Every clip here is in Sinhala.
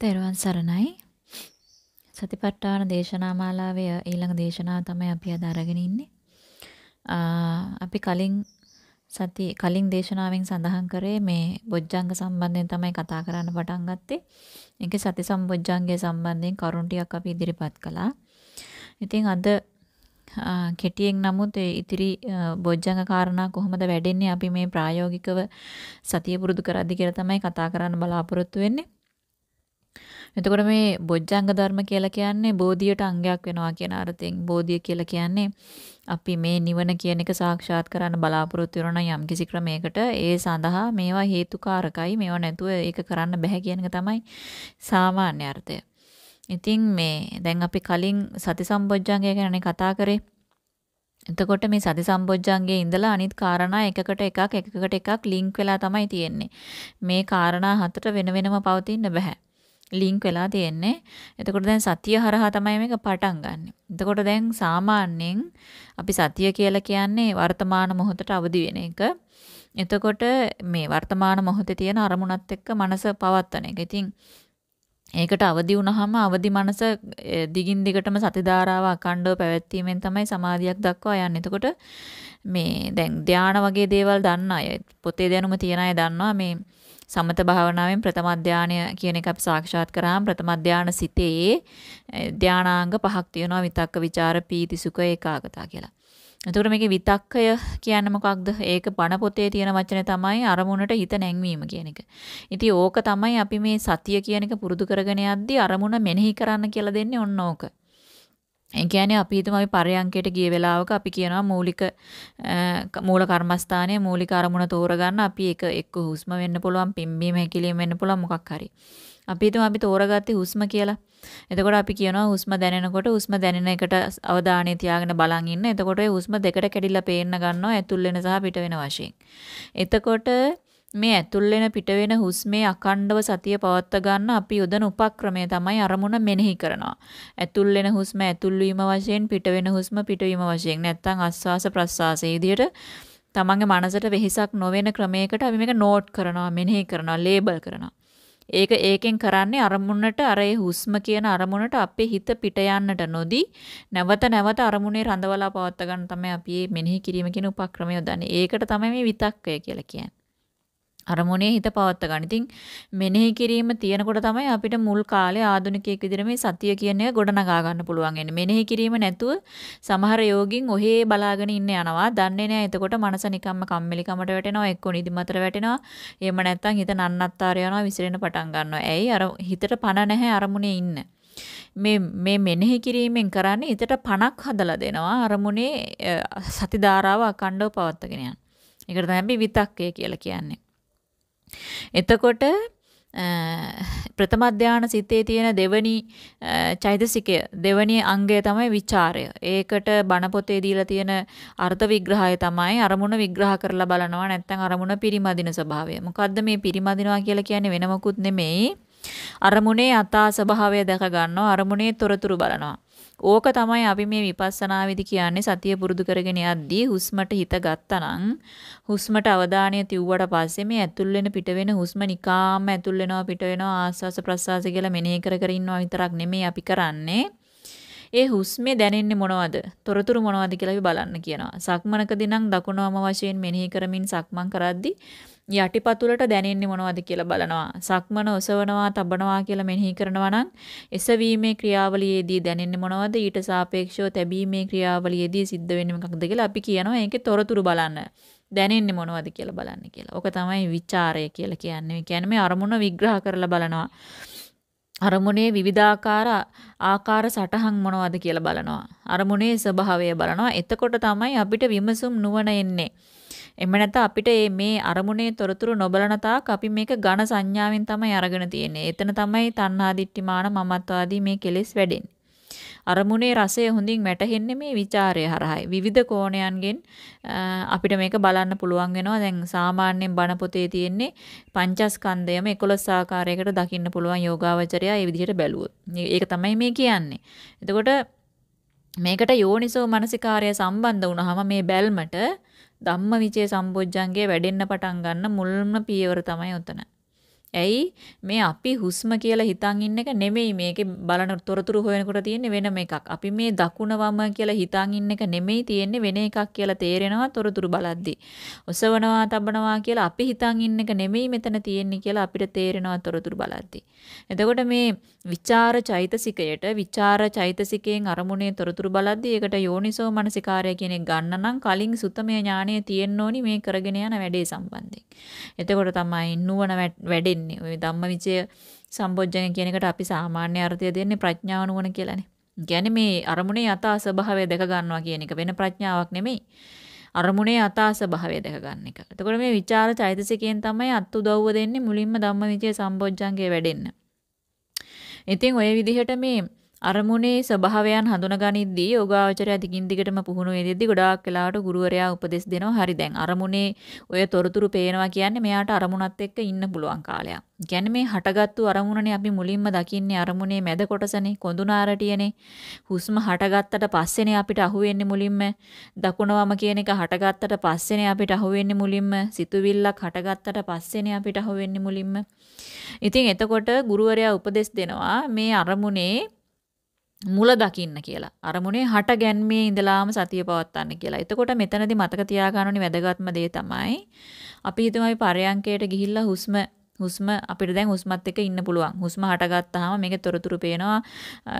තෙරුවන් සරණයි. සතිපට්ඨාන දේශනා මාලාවේ ඊළඟ දේශනාව තමයි අපි අද අරගෙන ඉන්නේ. අපි කලින් සති කලින් දේශනාවෙන් සඳහන් කරේ මේ බොජ්ජංග සම්බන්ධයෙන් තමයි කතා කරන්න පටන් ගත්තේ. ඒකේ සති සම්බොජ්ජංගය සම්බන්ධයෙන් කරුණු ටිකක් අපි ඉදිරිපත් කළා. ඉතින් අද කෙටියෙන් නමුත් ඉතිරි බොජ්ජංග කාරණා කොහොමද වැඩෙන්නේ අපි මේ ප්‍රායෝගිකව සතිය පුරුදු කරද්දි කියලා තමයි කතා කරන්න බලාපොරොත්තු වෙන්නේ. එතකොට මේ බොජ්ජංග ධර්ම කියලා කියන්නේ බෝධියට අංගයක් වෙනවා කියන අර්ථයෙන් බෝධිය කියලා කියන්නේ අපි මේ නිවන කියන එක සාක්ෂාත් කරන්න බලාපොරොත්තු වෙන නම් යම්කිසි ක්‍රමයකට ඒ සඳහා මේවා හේතුකාරකයි මේවා නැතුව ඒක කරන්න බෑ කියන තමයි සාමාන්‍ය අර්ථය. ඉතින් මේ දැන් අපි කලින් සති සම්බොජ්ජංගය ගැනනේ කතා කරේ. එතකොට මේ සති සම්බොජ්ජංගයේ ඉඳලා අනිත් කාරණා එකකට එකක් එකකට එකක් ලින්ක් වෙලා තමයි තියෙන්නේ. මේ කාරණා හතර වෙන වෙනම පවතින්න බෑ. ලින්ක් වෙලා තියෙන්නේ. එතකොට දැන් සතිය හරහා තමයි මේක පටන් ගන්න. එතකොට දැන් සාමාන්‍යයෙන් අපි සතිය කියලා කියන්නේ වර්තමාන මොහොතට අවදි වෙන එක. එතකොට මේ වර්තමාන මොහොතේ තියෙන අරමුණත් එක්ක මනස පවත්වන එක. ඉතින් ඒකට අවදි වුණාම අවදි මනස දිගින් දිගටම සති ධාරාව අඛණ්ඩව පැවැත්වීමෙන් තමයි සමාධියක් දක්වා යන්නේ. එතකොට මේ දැන් ධානා වගේ දේවල් දන්න අය පොතේ දැනුම තියන අය දන්නවා මේ සමත භාවනාවෙන් ප්‍රථම ධානය කියන එක අපි සාක්ෂාත් කරාම ප්‍රථම ධාන සිතේ ධානාංග පහක් තියෙනවා විතක්ක ਵਿਚාර පීති සුඛ ඒකාගතා කියලා. එතකොට මේකේ විතක්කය කියන්නේ මොකක්ද? ඒක බණ පොතේ තියෙන වචනේ තමයි අරමුණට හිත නැංවීම කියන එක. ඉතින් ඕක තමයි අපි මේ සතිය කියන එක පුරුදු කරගෙන යද්දී අරමුණ මෙනෙහි කරන්න කියලා දෙන්නේ ඔන්න ඕක. ඒ කියන්නේ අපි හිතමු අපි පරයන්කයට ගිය වෙලාවක අපි කියනවා මූලික මූල කර්මස්ථානයේ මූලික අරමුණ තෝරගන්න අපි ඒක එක්ක හුස්ම වෙන්න පුළුවන් පිම්බීම හැකිලිම වෙන්න පුළුවන් මොකක් හරි. අපි හිතමු අපි තෝරගත්තේ හුස්ම කියලා. එතකොට අපි කියනවා හුස්ම දැනෙනකොට හුස්ම දැනෙන එකට අවධානය තියාගෙන බලන් ඉන්න. එතකොට ඒ හුස්ම දෙකට කැඩිලා පේන්න ගන්නවා ඇතුල් වෙන සහ පිට වෙන වශයෙන්. එතකොට මේ ඇතුල් වෙන පිට වෙන හුස්මේ අකණ්ඩව සතිය පවත්ව ගන්න අපි යොදන උපක්‍රමය තමයි අරමුණ මෙනෙහි කරනවා. ඇතුල් වෙන හුස්ම ඇතුල් වීම වශයෙන් පිට වෙන හුස්ම පිටවීම වශයෙන් නැත්නම් ආස්වාස ප්‍රස්වාස විදියට තමන්ගේ මනසට වෙහිසක් නොවන ක්‍රමයකට අපි මේක නෝට් කරනවා, මෙනෙහි කරනවා, ලේබල් කරනවා. ඒක ඒකෙන් කරන්නේ අරමුණට අර හුස්ම කියන අරමුණට අපේ හිත පිට යන්නට නොදී නැවත නැවත අරමුණේ රඳවලා පවත්වා ගන්න තමයි අපි මේ මෙනෙහි කිරීම කියන උපක්‍රමය යොදන්නේ. ඒකට තමයි මේ විතක්කය කියලා කියන්නේ. අරමුණේ හිත පවත්ත ගන්න. ඉතින් මෙනෙහි කිරීම තියෙනකොට තමයි අපිට මුල් කාලේ ආධුනිකයෙක් විදිහට මේ සතිය කියන එක ගොඩනගා ගන්න පුළුවන් වෙන්නේ. මෙනෙහි කිරීම නැතුව සමහර යෝගින් ඔහේ බලාගෙන ඉන්න යනවා. දන්නේ නැහැ. එතකොට මනස නිකම්ම කම්මැලි කමට වැටෙනවා. එක්ක නිදිමතට වැටෙනවා. එහෙම නැත්නම් හිත නන්නත්තර යනවා විසිරෙන්න පටන් ගන්නවා. ඇයි අර හිතට පණ නැහැ අරමුණේ ඉන්න. මේ මේ මෙනෙහි කිරීමෙන් කරන්නේ හිතට පණක් හදලා දෙනවා. අරමුණේ සති ධාරාව අකණ්ඩව පවත්වාගෙන යන. ඒකට තමයි විතක්කය කියලා කියන්නේ. එතකොට ප්‍රථම ධාන සිතේ තියෙන දෙවනි චෛතසිකය දෙවනි අංගය තමයි ਵਿਚාරය. ඒකට බණ පොතේ දීලා තියෙන අර්ථ විග්‍රහය තමයි අරමුණ විග්‍රහ කරලා බලනවා නැත්නම් අරමුණ පිරිමදින ස්වභාවය. මොකද්ද මේ පිරිමදිනවා කියලා කියන්නේ වෙන මොකුත් නෙමෙයි. අරමුණේ යථා ස්වභාවය දැක ගන්නවා අරමුණේ තොරතුරු බලනවා. ඕක තමයි අපි මේ විපස්සනාවේදී කියන්නේ සතිය පුරුදු කරගෙන යද්දී හුස්මට හිත ගත්තනම් හුස්මට අවධානය තියුවට පස්සේ මේ ඇතුල් වෙන පිට වෙන හුස්ම නිකාම ඇතුල් වෙනවා පිට වෙනවා ආස්වාස ප්‍රස්වාස කියලා මෙනෙහි කර කර ඉන්නවා විතරක් නෙමෙයි අපි කරන්නේ. ඒ හුස්මේ දැනෙන්නේ මොනවද? තොරතුරු මොනවද කියලා අපි බලන්න කියනවා. සක්මනකදී නම් දකුණවම වශයෙන් මෙනෙහි කරමින් සක්මන් කරද්දී යටිපතුලට දැනෙන්නේ මොනවද කියලා බලනවා. සක්මන ඔසවනවා, තබනවා කියලා මෙනෙහි කරනවා නම් එසවීමේ ක්‍රියාවලියේදී දැනෙන්නේ මොනවද? ඊට සාපේක්ෂව තැබීමේ ක්‍රියාවලියේදී සිද්ධ වෙන්නේ මොකක්ද කියලා අපි කියනවා. ඒකේ තොරතුරු බලන්න. දැනෙන්නේ මොනවද කියලා බලන්න කියලා. ඕක තමයි ਵਿਚාරය කියලා කියන්නේ. කියන්නේ මේ අරමුණ විග්‍රහ කරලා බලනවා. අරමුණේ විවිධාකාර ආකාර සටහන් මොනවද කියලා බලනවා. අරමුණේ ස්වභාවය බලනවා. එතකොට තමයි අපිට විමසුම් නුවණ එන්නේ. එම නැත්නම් අපිට මේ අරමුණේ තොරතුරු නොබලන තාක් අපි මේක ඝන සංඥාවෙන් තමයි අරගෙන තියෙන්නේ. එතන තමයි තණ්හා දිට්ඨිමාන මමත්වාදී මේ කෙලෙස් වැඩෙන්නේ. අරමුණේ රසය හොඳින් වැටහෙන්නේ මේ ਵਿਚාරය හරහායි. විවිධ කෝණයන්ගෙන් අපිට මේක බලන්න පුළුවන් වෙනවා. දැන් සාමාන්‍යයෙන් බණ පොතේ තියෙන්නේ පංචස්කන්ධයම 11 ආකාරයකට දකින්න පුළුවන් යෝගාවචරයා මේ විදිහට බැලුවොත්. ඒක තමයි මේ කියන්නේ. එතකොට මේකට යෝනිසෝ මනසිකාරය සම්බන්ධ වුණාම මේ බැල්මට ධම්මවිචේ සම්බොජ්ජංගේ වැඩෙන්න පටන් ගන්න මුල්ම පියවර තමයි උතන. ඇයි මේ අපි හුස්ම කියලා හිතන් ඉන්න එක නෙමෙයි මේකේ බලන තොරතුරු හොයනකොට තියෙන්නේ වෙනම එකක්. අපි මේ දකුණ වම කියලා හිතන් ඉන්න එක නෙමෙයි තියෙන්නේ වෙන එකක් කියලා තේරෙනවා තොරතුරු බලද්දී. ඔසවනවා තබනවා කියලා අපි හිතන් ඉන්න එක නෙමෙයි මෙතන තියෙන්නේ කියලා අපිට තේරෙනවා තොරතුරු බලද්දී. එතකොට මේ විචාර චෛතසිකයට විචාර චෛතසිකයෙන් අරමුණේ තොරතුරු බලද්දී ඒකට යෝනිසෝ මනසිකාරය කියන එක ගන්න නම් කලින් සුතමේ ඥාණය තියෙන්න ඕනි මේ කරගෙන යන වැඩේ සම්බන්ධයෙන්. එතකොට තමයි නුවණ වැඩෙන්නේ දෙන්නේ. මේ ධම්මවිචය සම්බොජ්ජංග කියන එකට අපි සාමාන්‍ය අර්ථය දෙන්නේ ප්‍රඥාව නුවණ කියලානේ. කියන්නේ මේ අරමුණේ යථා ස්වභාවය දැක ගන්නවා කියන එක වෙන ප්‍රඥාවක් නෙමෙයි. අරමුණේ යථා ස්වභාවය දැක ගන්න එක. එතකොට මේ විචාර චෛතසිකයෙන් තමයි අත් උදව්ව දෙන්නේ මුලින්ම ධම්මවිචය සම්බොජ්ජංගේ වැඩෙන්න. ඉතින් ওই විදිහට මේ අරමුණේ ස්වභාවයන් හඳුනගනිද්දී යෝගාවචරය දිගින් දිගටම පුහුණු වෙද්දී ගොඩාක් වෙලාවට ගුරුවරයා උපදෙස් දෙනවා. හරි දැන් අරමුණේ ඔය තොරතුරු පේනවා කියන්නේ මෙයාට අරමුණත් එක්ක ඉන්න පුළුවන් කාලයක්. කියන්නේ මේ හටගත්තු අරමුණනේ අපි මුලින්ම දකින්නේ අරමුණේ මැද කොටසනේ කොඳුනාරටියනේ. හුස්ම හටගත්තට පස්සේනේ අපිට අහුවෙන්නේ මුලින්ම දකුණවම කියන එක හටගත්තට පස්සේනේ අපිට අහුවෙන්නේ මුලින්ම සිතුවිල්ලක් හටගත්තට පස්සේනේ අපිට අහුවෙන්නේ මුලින්ම. ඉතින් එතකොට ගුරුවරයා උපදෙස් දෙනවා මේ අරමුණේ මුල දකින්න කියලා. අරමුණේ හට ගැන්මේ ඉඳලාම සතිය පවත්වන්න කියලා. එතකොට මෙතනදී මතක තියාගන්න වැදගත්ම දේ තමයි අපි හිතමු අපි පරයන්කයට ගිහිල්ලා හුස්ම හුස්ම අපිට දැන් හුස්මත් එක්ක ඉන්න පුළුවන්. හුස්ම හටගත්තාම මේකේ තොරතුරු පේනවා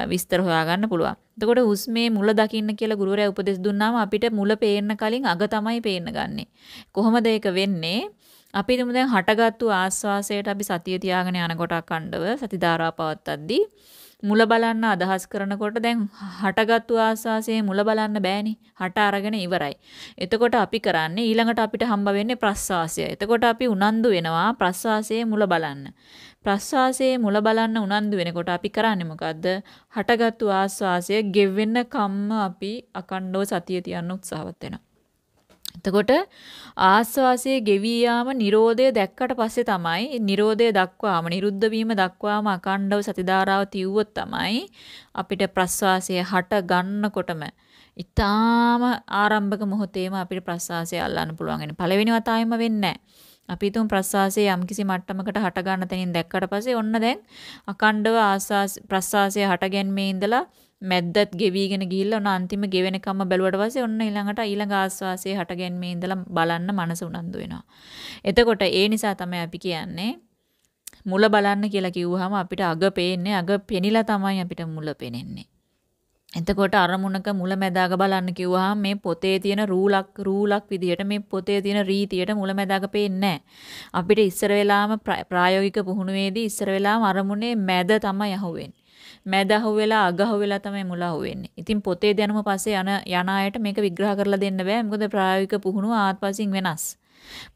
විස්තර හොයාගන්න පුළුවන්. එතකොට හුස්මේ මුල දකින්න කියලා ගුරුවරයා උපදෙස් දුන්නාම අපිට මුල පේන්න කලින් අග තමයි පේන්න ගන්නෙ. කොහොමද ඒක වෙන්නේ? අපි හිතමු දැන් හටගත්තු ආස්වාසයට අපි සතිය තියාගෙන යනකොට අකණ්ඩව සති ධාරාව පවත්වද්දී මුල බලන්න අදහස් කරනකොට දැන් හටගත්තු ආස්වාසයේ මුල බලන්න බෑනේ. හට අරගෙන ඉවරයි. එතකොට අපි කරන්නේ ඊළඟට අපිට හම්බ වෙන්නේ ප්‍රස්වාසය. එතකොට අපි උනන්දු වෙනවා ප්‍රස්වාසයේ මුල බලන්න. ප්‍රස්වාසයේ මුල බලන්න උනන්දු වෙනකොට අපි කරන්නේ මොකද්ද? හටගත්තු ආස්වාසය ගෙවෙන්න කම්ම අපි අකණ්ඩව සතිය තියන්න උත්සාහවත් වෙනවා. එතකොට ආස්වාසයේ ගෙවී යාම Nirodhaය දැක්කට පස්සේ තමයි Nirodhaය දක්වාම නිරුද්ධ වීම දක්වාම අකණ්ඩව සතිධාරාව තියුවොත් තමයි අපිට ප්‍රස්වාසය හට ගන්නකොටම ඊටාම ආරම්භක මොහොතේම අපිට ප්‍රස්වාසය අල්ලන්න පුළුවන් වෙන පළවෙනි වතාවෙම වෙන්නේ අපි තුන් ප්‍රස්වාසයේ යම්කිසි මට්ටමකට හට ගන්න තැනින් දැක්කට පස්සේ ඔන්න දැන් අකණ්ඩව ආස්වාස ප්‍රස්වාසය හට ගැනීමේ ඉඳලා මැද්දත් ගෙවිගෙන ගිහිල්ලා ඔන්න අන්තිම ගෙවෙනකම්ම බැලුවට පස්සේ ඔන්න ඊළඟට ඊළඟ ආස්වාසයේ හටගැන්මේ ඉඳලා බලන්න මනස උනන්දු වෙනවා. එතකොට ඒ නිසා තමයි අපි කියන්නේ මුල බලන්න කියලා කිව්වහම අපිට අග පේන්නේ අග පෙනිලා තමයි අපිට මුල පේන්නේ. එතකොට අරමුණක මුල මැදාග බලන්න කිව්වහම මේ පොතේ තියෙන රූලක් රූලක් විදියට මේ පොතේ තියෙන රීතියට මුල මැදාග පේන්නේ අපිට ඉස්සර වෙලාම ප්‍රායෝගික පුහුණුවේදී ඉස්සර වෙලාම අරමුණේ මැද තමයි අහුවෙන්නේ. මැද අහුවෙලා අග අහුවෙලා තමයි මුල අහුවෙන්නේ. ඉතින් පොතේ දැනුම පස්සේ යන යන අයට මේක විග්‍රහ කරලා දෙන්න බෑ. මොකද ප්‍රායෝගික පුහුණුව ආත්පසින් වෙනස්.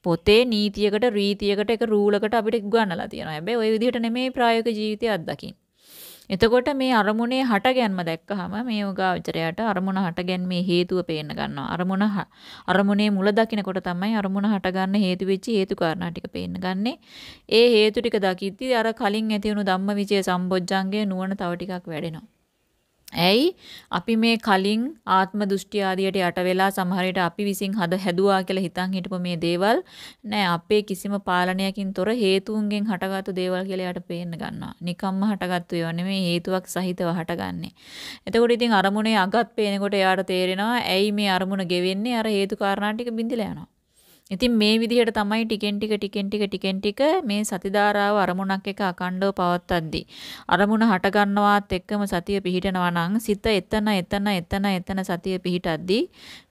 පොතේ නීතියකට රීතියකට එක රූලකට අපිට ගන්නලා තියෙනවා. හැබැයි ওই විදිහට නෙමෙයි ප්‍රායෝගික ජීවිතය අත්දකින්නේ. එතකොට මේ අරමුණේ හටගැන්ම දැක්කහම මේ යෝගාවචරයට අරමුණ හටගැන්මේ හේතුව පේන්න ගන්නවා. අරමුණ අරමුණේ මුල දකිනකොට තමයි අරමුණ හටගන්න හේතු වෙච්ච හේතු කාරණා ටික පේන්න ගන්නෙ. ඒ හේතු ටික දකිද්දී අර කලින් ඇති වුණු ධම්මවිචේ සම්බොජ්ජංගයේ නුවණ තව ටිකක් වැඩෙනවා. ඇයි අපි මේ කලින් ආත්ම දෘෂ්ටි ආදියට යට වෙලා සමහර විට අපි විසින් හද හැදුවා කියලා හිතන් හිටපු මේ දේවල් නෑ අපේ කිසිම පාලනයකින් තොර හේතුන්ගෙන් හටගත්තු දේවල් කියලා යට පේන්න ගන්නවා. නිකම්ම හටගත්තු ඒවා නෙමෙයි හේතුවක් සහිතව හටගන්නේ. එතකොට ඉතින් අරමුණේ අගත් පේනකොට එයාට තේරෙනවා ඇයි මේ අරමුණ ගෙවෙන්නේ අර හේතු කාරණා ටික බින්දිලා යනවා. ඉතින් මේ විදිහට තමයි ටිකෙන් ටික ටිකෙන් ටික ටිකෙන් ටික මේ සති ධාරාව අරමුණක් එක අකණ්ඩව පවත්වද්දී අරමුණ හට ගන්නවත් එක්කම සතිය පිහිටනවා නම් සිත එතන එතන එතන එතන සතිය පිහිටද්දී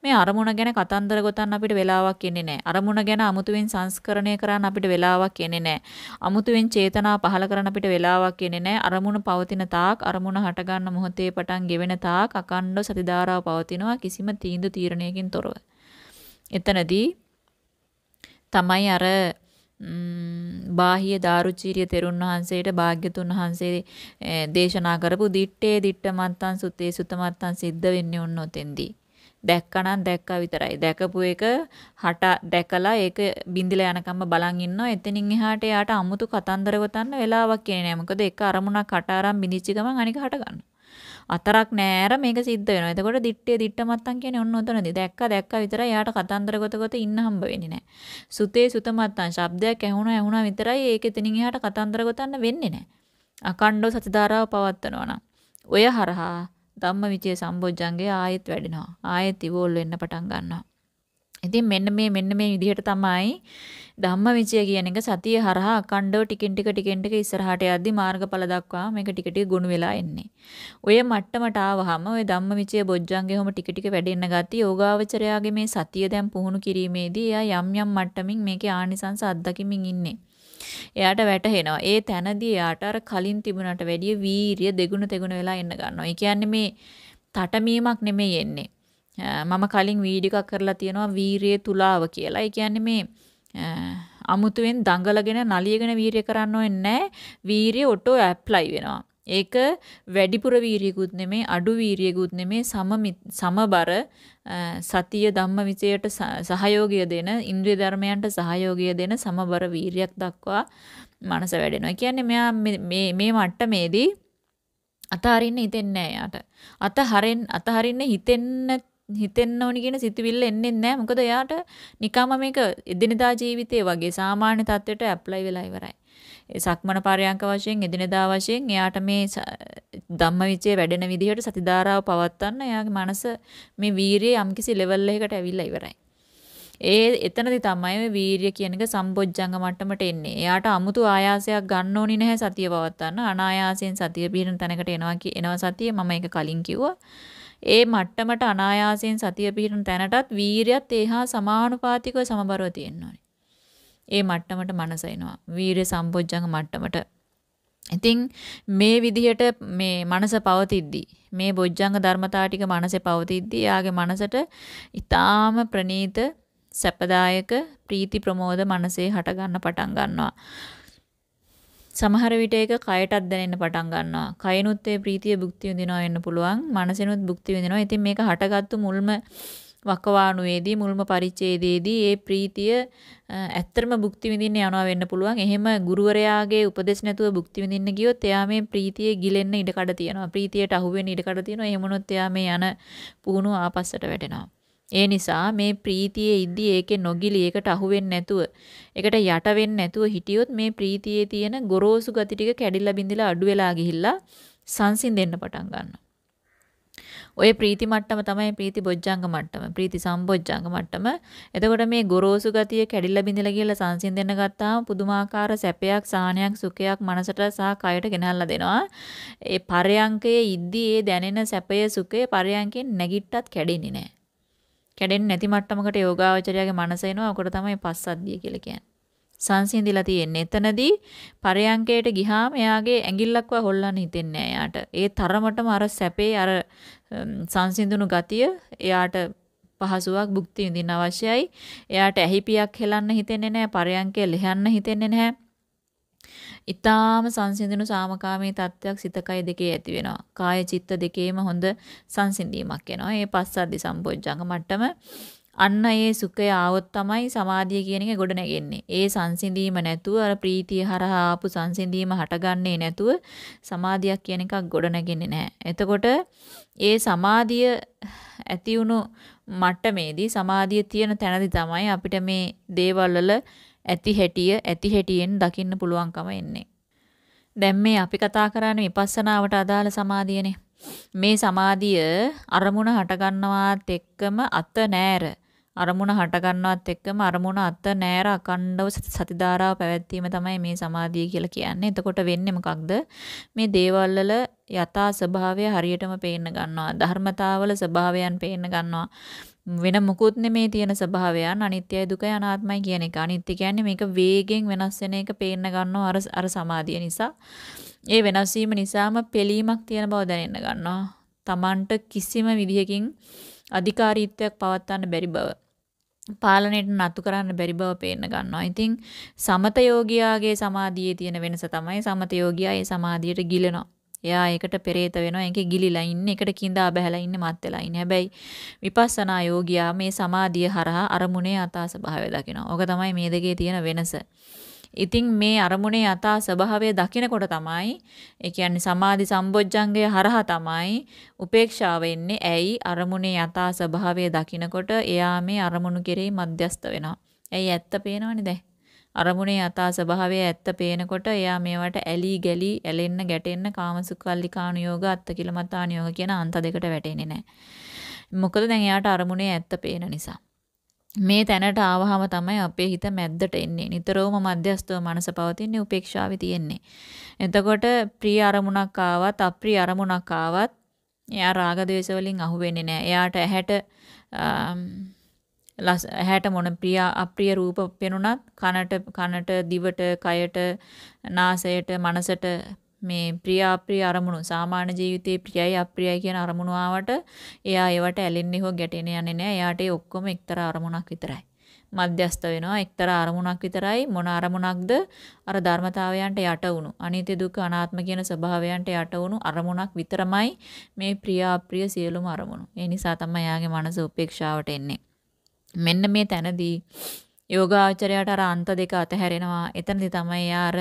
මේ අරමුණ ගැන කතන්දර ගොතන්න අපිට වෙලාවක් ඉන්නේ නැහැ. අරමුණ ගැන අමුතුවෙන් සංස්කරණය කරන්න අපිට වෙලාවක් ඉන්නේ නැහැ. අමුතුවෙන් චේතනා පහළ කරන්න අපිට වෙලාවක් ඉන්නේ නැහැ. අරමුණ පවතින තාක් අරමුණ හට ගන්න මොහොතේ පටන් ගෙවෙන තාක් අකණ්ඩව සති ධාරාව පවතිනවා කිසිම තීන්දුව තීරණයකින් තොරව. එතනදී තමයි අර බාහිය දාරුචීරිය තෙරුන් වහන්සේට භාග්‍යතුන් වහන්සේ දේශනා කරපු දිත්තේ දිට්ට මත්තන් සුත්තේ සුත මත්තන් සිද්ධ වෙන්නේ උන් ඔතෙන්දී. දැක්කනම් දැක්කා විතරයි. දැකපු එක හට දැකලා ඒක බින්දිලා යනකම්ම බලන් ඉන්නවා. එතනින් එහාට යාට අමුතු කතන්දර ගොතන්න වෙලාවක් කියන්නේ නැහැ. මොකද එක අරමුණක් හට අරන් බිනිච්ච ගමන් අනික හට ගන්නවා. අතරක් නෑර මේක සිද්ධ වෙනවා. එතකොට දිට්ඨිය දිට්ඨමත්තන් කියන්නේ ඔන්න ඔතනදී. දැක්කා දැක්කා විතරයි යාට කතන්දර ගොත ගොත ඉන්න හම්බ වෙන්නේ නෑ. සුතේ සුතමත්තන් ශබ්දයක් ඇහුණා ඇහුණා විතරයි ඒක එතනින් එහාට කතන්දර ගොතන්න වෙන්නේ නෑ. අකණ්ඩව සති ධාරාව පවත්නවා නම්. ඔය හරහා ධම්මවිචේ සම්බොජ්ජංගේ ආයෙත් වැඩෙනවා. ආයෙත් ඉවෝල් වෙන්න පටන් ගන්නවා. ඉතින් මෙන්න මේ මෙන්න මේ විදිහට තමයි ධම්මවිචය කියන එක සතිය හරහා අකණ්ඩව ටිකෙන් ටික ටිකෙන් ටික ඉස්සරහට යද්දී මාර්ගඵල දක්වා මේක ටික ටික ගොනු වෙලා එන්නේ. ඔය මට්ටමට ආවහම ඔය ධම්මවිචය බොජ්ජංගේ හොම ටික ටික වැඩෙන්න ගත්තී යෝගාවචරයාගේ මේ සතිය දැන් පුහුණු කිරීමේදී එයා යම් යම් මට්ටමින් මේකේ ආනිසංස අත්දකිමින් ඉන්නේ. එයාට වැටහෙනවා. ඒ තැනදී එයාට අර කලින් තිබුණට වැඩිය වීරිය දෙගුණ තෙගුණ වෙලා එන්න ගන්නවා. ඒ කියන්නේ මේ තටමීමක් නෙමෙයි එන්නේ. මම කලින් වීඩියෝ එකක් කරලා තියෙනවා වීරියේ තුලාව කියලා. ඒ කියන්නේ මේ අමුතුවෙන් දඟලගෙන නලියගෙන වීරිය කරන්න ඕනේ නැහැ. වීරිය ඔටෝ ඇප්ලයි වෙනවා. ඒක වැඩිපුර වීරියකුත් නෙමේ අඩු වීරියකුත් නෙමේ සමබර සතිය ධම්මවිචයට සහයෝගය දෙන ඉන්ද්‍රිය ධර්මයන්ට සහයෝගය දෙන සමබර වීරියක් දක්වා මනස වැඩෙනවා. කියන්නේ මෙයා මේ මේ මට්ටමේදී අතහරින්න හිතෙන්නේ නැහැ යාට. අතහරින්න අතහරින්න හිතෙන්නේ හිතෙන්න ඕනි කියන සිතුවිල්ල එන්නේ නැහැ. මොකද එයාට නිකම්ම මේක එදිනදා ජීවිතේ වගේ සාමාන්‍ය තත්ත්වයට ඇප්ලයි වෙලා ඉවරයි. ඒ සක්මන පාරයන්ක වශයෙන් එදිනදා වශයෙන් එයාට මේ ධම්මවිචේ වැඩෙන විදිහට සතිධාරාව පවත්වන්න එයාගේ මනස මේ වීරිය යම්කිසි ලෙවල් එකකට ඇවිල්ලා ඉවරයි. ඒ එතනදි තමයි මේ වීරිය කියන එක සම්බොජ්ජංග මට්ටමට එන්නේ. එයාට 아무තු ආයාසයක් ගන්න ඕනි නැහැ සතිය පවත්වන්න. අනායාසයෙන් සතිය පිරෙන තැනකට එනවා කි එනවා සතිය මම ඒක කලින් කිව්වා. ඒ මට්ටමට අනායාසයෙන් සතිය පිහිටන තැනටත් වීරියත් ඒහා සමානුපාතිකව සමබරව තියෙන්න ඕනේ. ඒ මට්ටමට මනස එනවා. වීරිය සම්පොජ්ජංග මට්ටමට. ඉතින් මේ විදිහට මේ මනස පවතිද්දී මේ බොජ්ජංග ධර්මතා ටික මනසේ පවතිද්දී යාගේ මනසට ඊටාම ප්‍රනීත සැපදායක ප්‍රීති ප්‍රමෝද මනසේ හට ගන්න පටන් ගන්නවා. සමහර විට ඒක කයටත් දැනෙන්න පටන් ගන්නවා. කයනුත් ඒ ප්‍රීතිය භුක්ති විඳිනවා වෙන්න පුළුවන්. මනසෙනුත් භුක්ති විඳිනවා. ඉතින් මේක හටගත්තු මුල්ම වකවානුවේදී මුල්ම පරිච්ඡේදයේදී ඒ ප්‍රීතිය ඇත්තටම භුක්ති විඳින්න යනවා වෙන්න පුළුවන්. එහෙම ගුරුවරයාගේ උපදෙස් නැතුව භුක්ති විඳින්න ගියොත් එයා මේ ප්‍රීතියේ ගිලෙන්න ඉඩ කඩ තියෙනවා. ප්‍රීතියට අහු වෙන්න ඉඩ කඩ තියෙනවා. එහෙමනොත් එයා මේ යන පුහුණුව ආපස්සට වැටෙනවා. ඒ නිසා මේ ප්‍රීතියේ ඉද්දි ඒකේ නොගිලි ඒකට අහු නැතුව ඒකට යට නැතුව හිටියොත් මේ ප්‍රීතියේ තියෙන ගොරෝසු ගති ටික කැඩිලා බිඳිලා අඩු වෙලා ගිහිල්ලා සංසිඳෙන්න පටන් ගන්නවා. ඔය ප්‍රීති මට්ටම තමයි ප්‍රීති බොජ්ජංග මට්ටම ප්‍රීති සම්බොජ්ජංග මට්ටම එතකොට මේ ගොරෝසු ගතිය කැඩිලා බිඳිලා කියලා සංසිඳෙන්න ගත්තාම පුදුමාකාර සැපයක් සාහනයක් සුඛයක් මනසට සහ කයට ගෙනල්ලා දෙනවා ඒ පරයන්කයේ ඉද්දී ඒ දැනෙන සැපය සුඛය පරයන්කෙන් නැගිට්ටත් කැඩෙන්නේ නැහැ කැඩෙන්නේ නැති මට්ටමකට යෝගාවචරයාගේ මනස එනවා. ඔකට තමයි පස්සද්ධිය කියලා කියන්නේ. සංසිඳිලා තියෙන්නේ. එතනදී පරයන්කයට ගිහාම එයාගේ ඇඟිල්ලක්ව හොල්ලන්න හිතෙන්නේ එයාට. ඒ තරමටම අර සැපේ අර සංසිඳුණු ගතිය එයාට පහසුවක් භුක්ති විඳින්න අවශ්‍යයි. එයාට ඇහිපියක් හෙලන්න හිතෙන්නේ නැහැ. පරයන්කය ලෙහන්න හිතෙන්නේ නැහැ. ඊටාම සංසිඳුණු සාමකාමී තත්වයක් සිතකය දෙකේ ඇති වෙනවා. කාය චිත්ත දෙකේම හොඳ සංසිඳීමක් එනවා. මේ පස්සද්ධි සම්පෝඥංග මට්ටම අන්න ඒ සුඛය ආවොත් තමයි සමාධිය කියන එක ගොඩ නැගෙන්නේ. ඒ සංසිඳීම නැතුව අර ප්‍රීතිය හරහා ආපු සංසිඳීම හටගන්නේ නැතුව සමාධියක් කියන එකක් ගොඩ නැගෙන්නේ නැහැ. එතකොට ඒ සමාධිය ඇති වුණු මට්ටමේදී සමාධිය තියෙන තැනදී තමයි අපිට මේ දේවල් වල ඇති හැටිය ඇති හැටියෙන් දකින්න පුළුවන්කම එන්නේ. දැන් මේ අපි කතා කරන්නේ විපස්සනාවට අදාළ සමාධියනේ. මේ සමාධිය අරමුණ හටගන්නවත් එක්කම අත නෑර අරමුණ හටගන්නවත් එක්කම අරමුණ අත නෑර අකණ්ඩව සති ධාරාව පැවැත්වීම තමයි මේ සමාධිය කියලා කියන්නේ. එතකොට වෙන්නේ මොකක්ද? මේ දේවල් වල යථා ස්වභාවය හරියටම පේන්න ගන්නවා. ධර්මතාවල ස්වභාවයන් පේන්න ගන්නවා. වෙන මොකුත් නෙමේ තියෙන ස්වභාවයන් අනිත්‍යයි දුකයි අනාත්මයි කියන එක. අනිත්‍ය කියන්නේ මේක වේගෙන් වෙනස් වෙන එක පේන්න ගන්නවා අර අර සමාධිය නිසා. ඒ වෙනස් වීම නිසාම පෙලීමක් තියෙන බව දැනෙන්න ගන්නවා. Tamanට කිසිම විදිහකින් අධිකාරීත්වයක් පවත්වන්න බැරි බව. පාලනයට නතු කරන්න බැරි බව පේන්න ගන්නවා. ඉතින් සමත යෝගියාගේ සමාධියේ තියෙන වෙනස තමයි සමත යෝගියා ඒ සමාධියට ගිලෙනවා. එයා ඒකට පෙරේත වෙනවා. ඒකේ ගිලිලා ඉන්නේ. ඒකට කිඳා බහැලා ඉන්නේ මත් වෙලා ඉන්නේ. හැබැයි විපස්සනා යෝගියා මේ සමාධිය හරහා අරමුණේ යථා ස්වභාවය දකිනවා. ඕක තමයි මේ දෙකේ තියෙන වෙනස. ඉතින් මේ අරමුණේ යථා ස්වභාවය දකිනකොට තමයි ඒ කියන්නේ සමාධි සම්බොජ්ජංගය හරහා තමයි උපේක්ෂාව එන්නේ. ඇයි අරමුණේ යථා ස්වභාවය දකිනකොට එයා මේ අරමුණු කෙරෙහි මධ්‍යස්ත වෙනවා. ඇයි ඇත්ත පේනවනේ දැන්. අරමුණේ යථා ස්වභාවය ඇත්ත පේනකොට එයා මේවට ඇලී ගැලී ඇලෙන්න ගැටෙන්න කාමසුඛල්ලිකානුയോഗ අත්තකිලමතානුയോഗ කියන අන්ත දෙකට වැටෙන්නේ නැහැ. මොකද දැන් එයාට අරමුණේ ඇත්ත පේන නිසා. මේ තැනට ආවහම තමයි අපේ හිත මැද්දට එන්නේ. නිතරම මධ්‍යස්තව මනස පවතින්නේ උපේක්ෂාවේ තියෙන්නේ. එතකොට ප්‍රිය අරමුණක් ආවත් අප්‍රිය අරමුණක් ආවත් එයා රාග ද්වේෂ වලින් අහු වෙන්නේ නැහැ. එයාට ඇහැට ඇහැට මොන ප්‍රිය අප්‍රිය රූප පෙනුනත් කනට කනට දිවට කයට නාසයට මනසට මේ ප්‍රිය අප්‍රිය අරමුණු සාමාන්‍ය ජීවිතයේ ප්‍රියයි අප්‍රියයි කියන අරමුණු ආවට එයා ඒවට ඇලෙන්නේ හෝ ගැටෙන්නේ යන්නේ නැහැ. එයාට ඒ ඔක්කොම එක්තරා අරමුණක් විතරයි. මධ්‍යස්ත වෙනවා එක්තරා අරමුණක් විතරයි මොන අරමුණක්ද අර ධර්මතාවයන්ට යට වුණු අනිත්‍ය දුක්ඛ අනාත්ම කියන ස්වභාවයන්ට යට වුණු අරමුණක් විතරමයි මේ ප්‍රිය අප්‍රිය සියලුම අරමුණු ඒ නිසා තමයි යාගේ මනස උපේක්ෂාවට එන්නේ මෙන්න මේ තැනදී යෝගාචරයට අර අන්ත දෙක අතහැරෙනවා. එතනදී තමයි යාර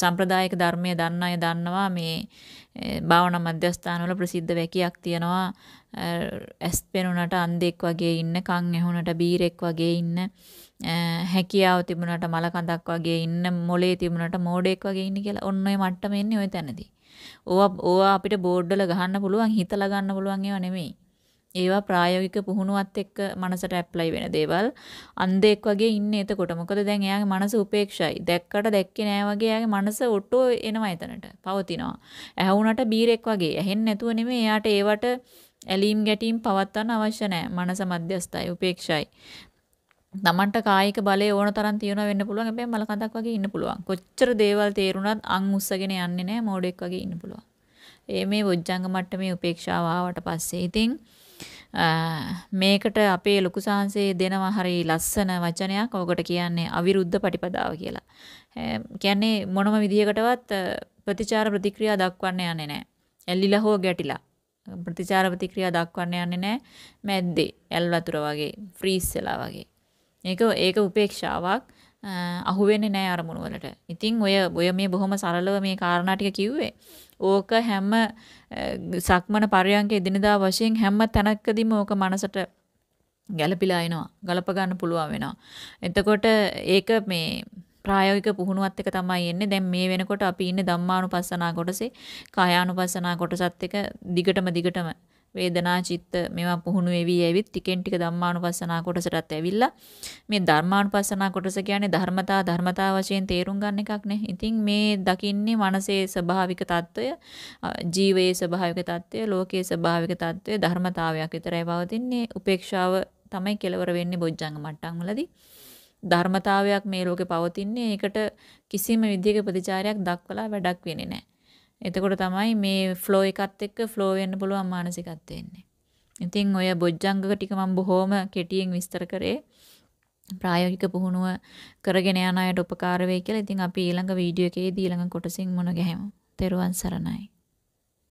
සම්ප්‍රදායික ධර්මයේ දන්න අය දන්නවා මේ භාවනා මධ්‍යස්ථානවල ප්‍රසිද්ධ වැකියක් තියෙනවා ඇස් පෙනුනට අන්ධෙක් වගේ ඉන්න කන් ඇහුනට බීරෙක් වගේ ඉන්න හැකියාව තිබුණට මල කඳක් වගේ ඉන්න මොලේ තිබුණට මෝඩෙක් වගේ ඉන්න කියලා ඔන්න ඔය මට්ටම එන්නේ ওই තැනදී. ඕවා ඕවා අපිට බෝඩ් වල ගහන්න පුළුවන් හිතලා ගන්න පුළුවන් ඒවා නෙමෙයි. ඒවා ප්‍රායෝගික පුහුණුවත් එක්ක මනසට ඇප්ලයි වෙන දේවල් අන්දෙක් වගේ ඉන්නේ එතකොට මොකද දැන් එයාගේ මනස උපේක්ෂයි දැක්කට දැක්කේ නෑ වගේ එයාගේ මනස ඔටෝ එනවා එතනට පවතිනවා ඇහුණට බීරෙක් වගේ ඇහෙන්නේ නැතුව නෙමෙයි එයාට ඒවට ඇලීම් ගැටීම් පවත්වන්න අවශ්‍ය නෑ මනස මධ්‍යස්ථයි උපේක්ෂයි තමන්ට කායික බලය ඕන තරම් තියනවා වෙන්න පුළුවන් හැබැයි මලකඳක් වගේ ඉන්න පුළුවන් කොච්චර දේවල් තේරුණත් අන් උස්සගෙන යන්නේ නැහැ මෝඩෙක් වගේ ඉන්න පුළුවන් ඒ මේ වොජ්ජංග මට්ටමේ උපේක්ෂාව ආවට පස්සේ ඉතින් මේකට අපේ ලොකු සාංශයේ දෙනවා හරි ලස්සන වචනයක්. ඕකට කියන්නේ අවිරුද්ධ ප්‍රතිපදාව කියලා. කියන්නේ මොනම විදියකටවත් ප්‍රතිචාර ප්‍රතික්‍රියා දක්වන්න යන්නේ නැහැ. ඇල්ලිලා හෝ ගැටිලා ප්‍රතිචාර ප්‍රතික්‍රියා දක්වන්න යන්නේ නැහැ. මැද්දේ ඇල් වතුර වගේ ෆ්‍රීස් වෙලා වගේ. ඒක ඒක උපේක්ෂාවක්. අහුවෙන්නේ නැහැ අරමුණු වලට. ඉතින් ඔය ඔය මේ බොහොම සරලව මේ කාරණා ටික කිව්වේ. ඕක හැම සක්මන පරයන්ක එදිනදා වශයෙන් හැම තැනකදීම ඕක මනසට ගැළපිලා එනවා. ගලප ගන්න පුළුවන් වෙනවා. එතකොට ඒක මේ ප්‍රායෝගික පුහුණුවත් එක තමයි එන්නේ. දැන් මේ වෙනකොට අපි ඉන්නේ ධම්මානුපස්සනා කොටසේ, කායානුපස්සනා කොටසත් එක දිගටම දිගටම වේදනා චිත්ත මේවා පුහුණු වෙවි ඇවිත් ටිකෙන් ටික ධම්මානුපස්සනා කොටසටත් ඇවිල්ලා මේ ධර්මානුපස්සනා කොටස කියන්නේ ධර්මතා ධර්මතා වශයෙන් තේරුම් ගන්න එකක් නේ. ඉතින් මේ දකින්නේ මනසේ ස්වභාවික తত্ত্বය, ජීවයේ ස්වභාවික తত্ত্বය, ලෝකයේ ස්වභාවික తত্ত্বය ධර්මතාවයක් විතරයි පවතින්නේ. උපේක්ෂාව තමයි කෙලවර වෙන්නේ බොජ්ජංග මට්ටම් වලදී. ධර්මතාවයක් මේ ලෝකේ පවතින්නේ. ඒකට කිසිම විදිහක ප්‍රතිචාරයක් දක්වලා වැඩක් වෙන්නේ නැහැ. එතකොට තමයි මේ ෆ්ලෝ එකත් එක්ක ෆ්ලෝ වෙන්න පුළුවන් මානසිකත්වය එන්නේ. ඉතින් ඔය බොජ්ජංගක ටික මම බොහොම කෙටියෙන් විස්තර කරේ. ප්‍රායෝගික පුහුණුව කරගෙන යන අයට උපකාර වෙයි කියලා. ඉතින් අපි ඊළඟ වීඩියෝ එකේදී ඊළඟ කොටසින් මුණ ගැහෙමු. තෙරුවන් සරණයි.